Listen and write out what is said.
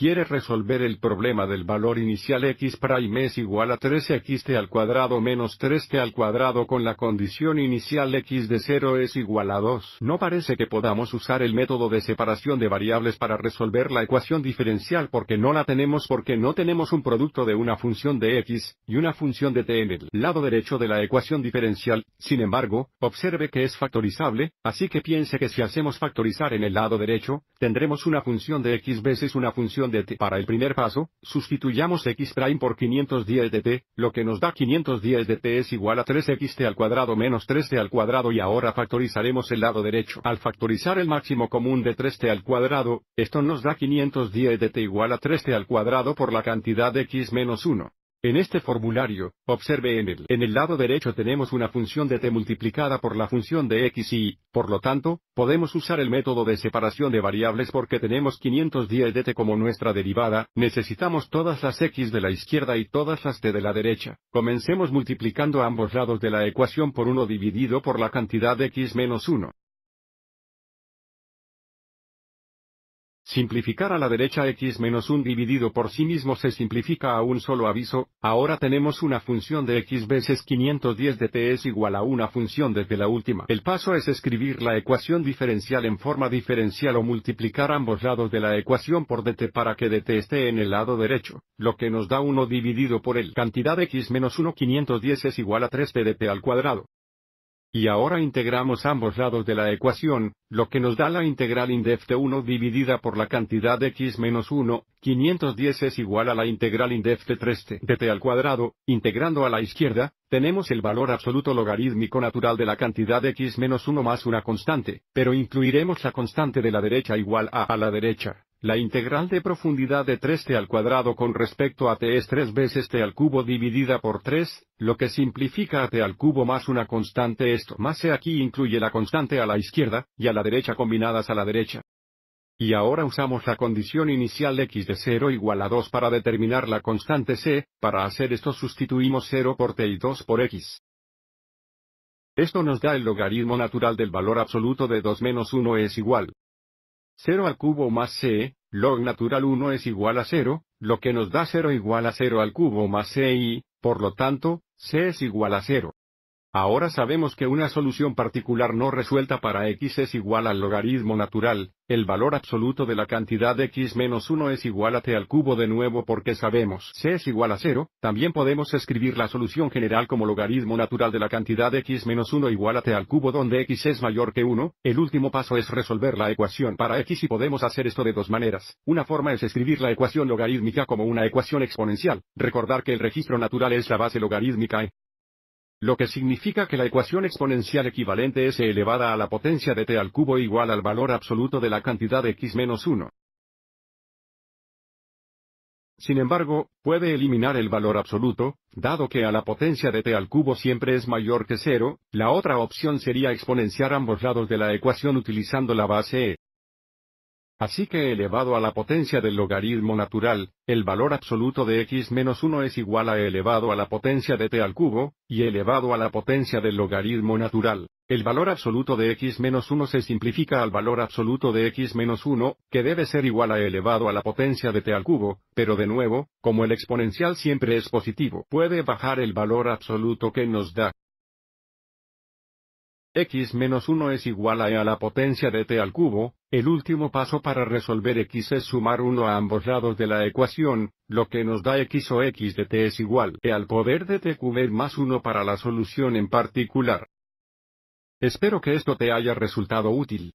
quiere resolver el problema del valor inicial x prime es igual a 3xt al cuadrado menos 3t al cuadrado con la condición inicial x de 0 es igual a 2. No parece que podamos usar el método de separación de variables para resolver la ecuación diferencial porque no la tenemos porque no tenemos un producto de una función de x y una función de t en el lado derecho de la ecuación diferencial. Sin embargo, observe que es factorizable, así que piense que si hacemos factorizar en el lado derecho, tendremos una función de x veces una función para el primer paso, sustituyamos x' por 510 de t, lo que nos da 510 de t es igual a 3xt al cuadrado menos 3t al cuadrado y ahora factorizaremos el lado derecho. Al factorizar el máximo común de 3t al cuadrado, esto nos da 510 de t igual a 3t al cuadrado por la cantidad de x menos 1. En este formulario, observe en el, en el lado derecho tenemos una función de t multiplicada por la función de x y, por lo tanto, podemos usar el método de separación de variables porque tenemos 510 de t como nuestra derivada, necesitamos todas las x de la izquierda y todas las t de la derecha. Comencemos multiplicando ambos lados de la ecuación por 1 dividido por la cantidad de x menos 1. Simplificar a la derecha x menos 1 dividido por sí mismo se simplifica a un solo aviso, ahora tenemos una función de x veces 510 de t es igual a una función desde la última. El paso es escribir la ecuación diferencial en forma diferencial o multiplicar ambos lados de la ecuación por dt para que dt esté en el lado derecho, lo que nos da 1 dividido por el cantidad x menos 1 510 es igual a 3 dt al cuadrado. Y ahora integramos ambos lados de la ecuación, lo que nos da la integral indef de 1 dividida por la cantidad x menos 1, 510 es igual a la integral indef de 3t de t al cuadrado, integrando a la izquierda, tenemos el valor absoluto logarítmico natural de la cantidad x menos 1 más una constante, pero incluiremos la constante de la derecha igual a a la derecha. La integral de profundidad de 3t al cuadrado con respecto a t es 3 veces t al cubo dividida por 3, lo que simplifica a t al cubo más una constante esto más c aquí incluye la constante a la izquierda, y a la derecha combinadas a la derecha. Y ahora usamos la condición inicial x de 0 igual a 2 para determinar la constante c, para hacer esto sustituimos 0 por t y 2 por x. Esto nos da el logaritmo natural del valor absoluto de 2 menos 1 es igual, 0 al cubo más c, log natural 1 es igual a 0, lo que nos da 0 igual a 0 al cubo más c y, por lo tanto, c es igual a 0. Ahora sabemos que una solución particular no resuelta para x es igual al logaritmo natural, el valor absoluto de la cantidad x menos 1 es igual a t al cubo de nuevo porque sabemos c es igual a 0, también podemos escribir la solución general como logaritmo natural de la cantidad x menos 1 igual a t al cubo donde x es mayor que 1, el último paso es resolver la ecuación para x y podemos hacer esto de dos maneras, una forma es escribir la ecuación logarítmica como una ecuación exponencial, recordar que el registro natural es la base logarítmica e, lo que significa que la ecuación exponencial equivalente es elevada a la potencia de t al cubo igual al valor absoluto de la cantidad x menos 1. Sin embargo, puede eliminar el valor absoluto, dado que a la potencia de t al cubo siempre es mayor que cero, la otra opción sería exponenciar ambos lados de la ecuación utilizando la base e. Así que elevado a la potencia del logaritmo natural, el valor absoluto de x menos 1 es igual a elevado a la potencia de t al cubo, y elevado a la potencia del logaritmo natural. El valor absoluto de x menos 1 se simplifica al valor absoluto de x menos 1, que debe ser igual a elevado a la potencia de t al cubo, pero de nuevo, como el exponencial siempre es positivo, puede bajar el valor absoluto que nos da x menos 1 es igual a e a la potencia de t al cubo, el último paso para resolver x es sumar 1 a ambos lados de la ecuación, lo que nos da x o x de t es igual e al poder de t más 1 para la solución en particular. Espero que esto te haya resultado útil.